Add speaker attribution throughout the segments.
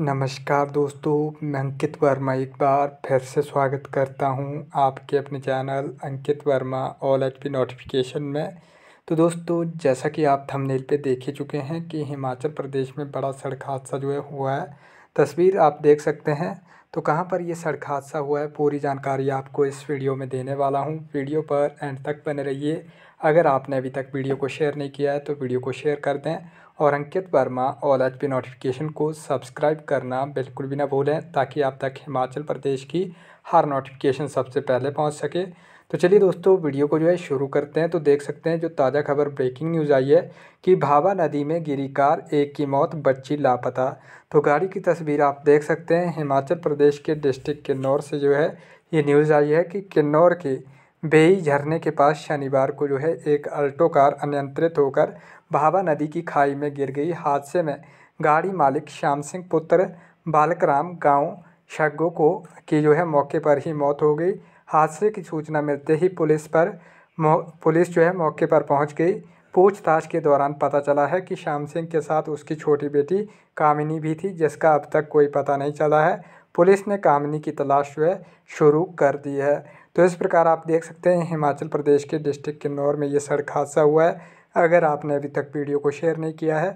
Speaker 1: नमस्कार दोस्तों मैं अंकित वर्मा एक बार फिर से स्वागत करता हूं आपके अपने channel Ankit Verma all H P notification में तो दोस्तों जैसा कि आप थंबनेल पे देख ही चुके हैं कि हिमाचल प्रदेश में बड़ा सड़क हादसा जो है हुआ है तस्वीर आप देख सकते हैं तो कहाँ पर यह सड़क हादसा हुआ है पूरी जानकारी आपको इस वीडियो में देने वाला हूँ वीडियो पर एंड तक बने रहिए अगर आपने अभी तक वीडियो को शेयर नहीं किया है तो वीडियो को शेयर कर दें और Ankit Verma all H P notification को सब्सक्राइब करना बिल्कुल भी ना भूलें ताकि आप तक हिमाचल प्रदेश की हर नोटिफिकेशन सबसे पहले पहुँच सके तो चलिए दोस्तों वीडियो को जो है शुरू करते हैं तो देख सकते हैं जो ताज़ा खबर ब्रेकिंग न्यूज़ आई है कि भावा नदी में गिरी कार एक की मौत बच्ची लापता तो गाड़ी की तस्वीर आप देख सकते हैं हिमाचल प्रदेश के डिस्ट्रिक्ट किन्नौर से जो है ये न्यूज़ आई है कि किन्नौर के बेई झरने के पास शनिवार को जो है एक अल्टो कार अनियंत्रित होकर भावा नदी की खाई में गिर गई हादसे में गाड़ी मालिक श्याम सिंह पुत्र बालक राम गाँव शगो को की जो है मौके पर ही मौत हो गई हादसे की सूचना मिलते ही पुलिस पर पुलिस जो है मौके पर पहुंच गई पूछताछ के दौरान पता चला है कि श्याम सिंह के साथ उसकी छोटी बेटी कामिनी भी थी जिसका अब तक कोई पता नहीं चला है पुलिस ने कामिनी की तलाश जो है शुरू कर दी है तो इस प्रकार आप देख सकते हैं हिमाचल प्रदेश के डिस्ट्रिक्ट किन्नौर में ये सड़क हादसा हुआ है अगर आपने अभी तक वीडियो को शेयर नहीं किया है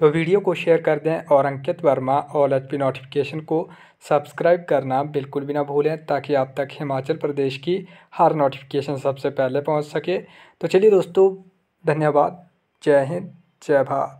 Speaker 1: तो वीडियो को शेयर कर दें और Ankit Verma all H notification को सब्सक्राइब करना बिल्कुल भी ना भूलें ताकि आप तक हिमाचल प्रदेश की हर नोटिफिकेशन सबसे पहले पहुंच सके तो चलिए दोस्तों धन्यवाद जय हिंद जय भारत